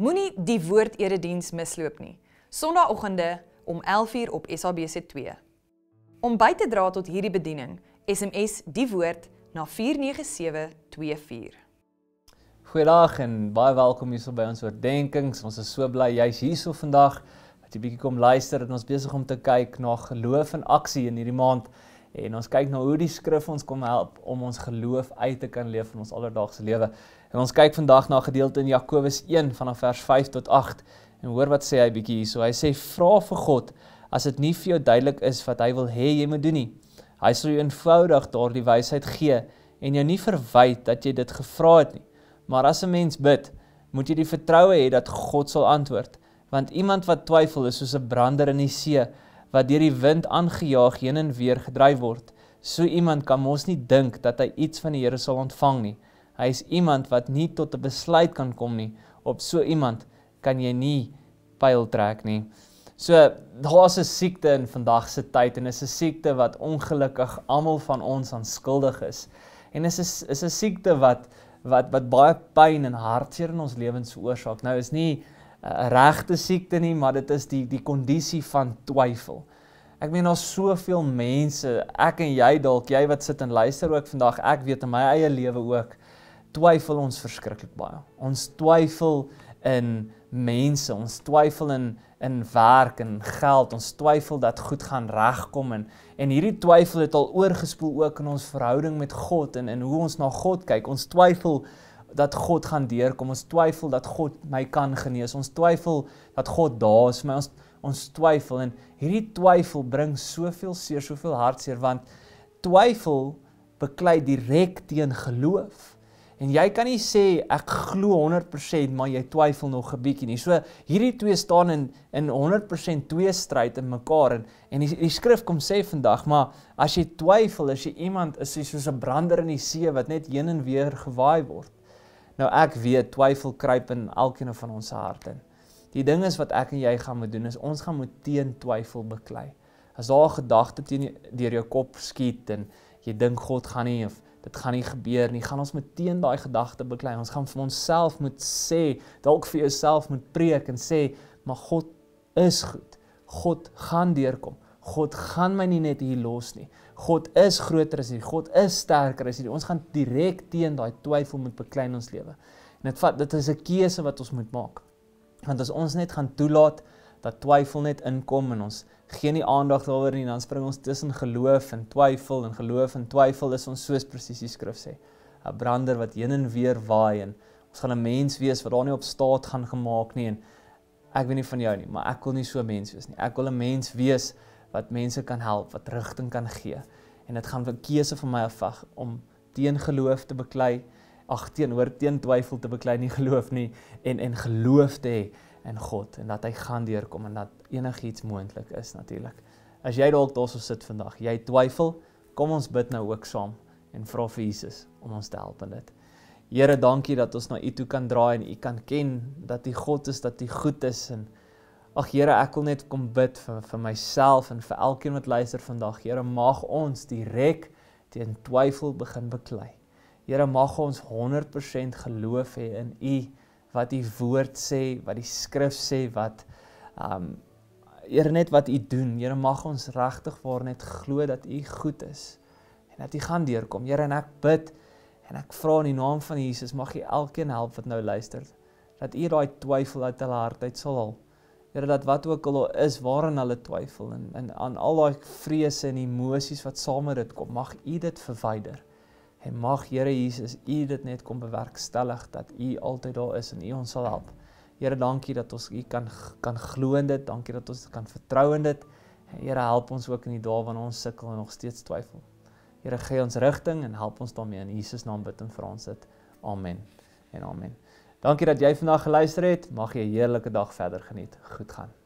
Moenie die woord erediens misloop nie. Sondagoggende om 11:00 op SABC2. Om by te dra tot hierdie bediening, SMS die woord na 49724. Goeiedag en baie welkom hier so by ons oordeenkings. Ons is so bly jy's hier so vandag dat jy bietjie kom luister en ons besig om te kyk na geloof en aksie in hierdie maand en ons kyk na nou hoe die skrif ons kom help om ons geloof uit te kan leef in ons alledaagse lewe. En ons kyk vandag na 'n gedeelte in Jakobus 1 vanaf vers 5 tot 8. En hoor wat sê hy bietjie hierso. Hy sê vra vir God as dit nie vir jou duidelik is wat hy wil hê jy moet doen nie. Hy sal jou eenvoudig daardie wysheid gee en jou nie verwy dat jy dit gevra het nie. Maar as 'n mens bid, moet jy die vertroue hê dat God sal antwoord, want iemand wat twyfel is soos 'n brander in die see wat deur die wind aangejaag heen en weer gedryf word. So iemand kan mos nie dink dat hy iets van die Here sal ontvang nie. Hy is iemand wat nie tot 'n besluit kan kom nie. Op so iemand kan jy nie pyl trek nie. So daar's 'n siekte in vandag se tyd en is 'n siekte wat ongelukkig almal van ons aanskuldig is. En is 'n is 'n siekte wat wat wat baie pyn en hartseer in ons lewens veroorsaak. Nou is nie Eh, regte siekte nie, maar dit is die die kondisie van twyfel. Ek meen daar's soveel mense, ek en jy dalk, jy wat sit en luister ook vandag, ek weet in my eie lewe ook twyfel ons verskriklik baie. Ons twyfel in mense, ons twyfel in in werk en geld, ons twyfel dat goed gaan regkom en en hierdie twyfel het al oorgespoel ook in ons verhouding met God en in hoe ons na God kyk. Ons twyfel dat God gaan deurkom. Ons twyfel dat God my kan genees. Ons twyfel dat God daar is vir my. Ons ons twyfel en hierdie twyfel bring soveel seer, soveel hartseer want twyfel beklei direk teen geloof. En jy kan nie sê ek glo 100% maar jy twyfel nog 'n bietjie nie. So hierdie twee staan in in 100% twee stryd in mekaar en en die, die skrif kom sê vandag maar as jy twyfel, as jy iemand is jy soos 'n brander in die see wat net heen en weer gewaai word. Nou ek weet twyfel kruip in elkeen van ons harte. Die ding is wat ek en jy gaan moet doen is ons gaan moet teen twyfel beklei. As daar 'n gedagte teen deur jou kop skiet en jy dink God gaan nie of dit gaan nie gebeur nie, gaan ons moet teen daai gedagte beklei. Ons gaan vir onsself moet sê, dalk vir jouself moet preek en sê, maar God is goed. God gaan deurkom. God gaan my nie net hier los nie. God is groter as hierdie. God is sterker as hierdie. Ons gaan direk teen daai twyfel moet beklein ons lewe. En dit vat dit is 'n keuse wat ons moet maak. Want as ons net gaan toelaat dat twyfel net inkom en ons geen nie aandag daaroor nie, dan spring ons tussen geloof en twyfel en geloof en twyfel is ons soos presies die skrif sê. 'n Brander wat heen en weer waai en ons gaan 'n mens wees wat daar nie op staat gaan gemaak nie en ek weet nie van jou nie, maar ek wil nie so mens wees nie. Ek wil 'n mens wees wat wat mense kan help, wat rigting kan gee. En dit gaan 'n keuse vir my afvang om teen geloof te beklei, ag teenoor teen twyfel te beklei nie geloof nie en en geloof te hê in God en dat hy gaan deurkom en dat enigiets moontlik is natuurlik. As jy dalk daar sou sit vandag, jy twyfel, kom ons bid nou ook saam en vra vir Jesus om ons te help in dit. Here, dankie dat ons na U toe kan draai en U kan ken dat U God is, dat U goed is en Ag Here, ek wil net kom bid vir vir myself en vir elkeen wat luister vandag. Here, mag ons direk teen twyfel begin beklei. Here, mag ons 100% geloof hê in U wat U woord sê, wat die skrif sê, wat ehm um, Here net wat U doen. Here, mag ons regtig waar net glo dat U goed is en dat U gaan deurkom. Here, en ek bid en ek vra in die naam van Jesus, mag U elkeen help wat nou luister, dat U daai twyfel uit hulle hart uit sal haal. Here dat wat ook al is waarin hulle twyfel en en aan al daai vrese en emosies wat saam met dit kom, mag U dit verwyder. En mag Here Jesus U dit net kom bewerkstellig dat U altyd daar is en U ons sal help. Here dankie dat ons U kan kan glo in dit, dankie dat ons dit kan vertrou in dit. Here help ons ook in die dae wanneer ons sukkel en nog steeds twyfel. Here gee ons rigting en help ons daarmee in Jesus naam bid en vra ons dit. Amen. En amen. Dankie dat jy vandag geluister het. Mag jy 'n heerlike dag verder geniet. Goed gaan.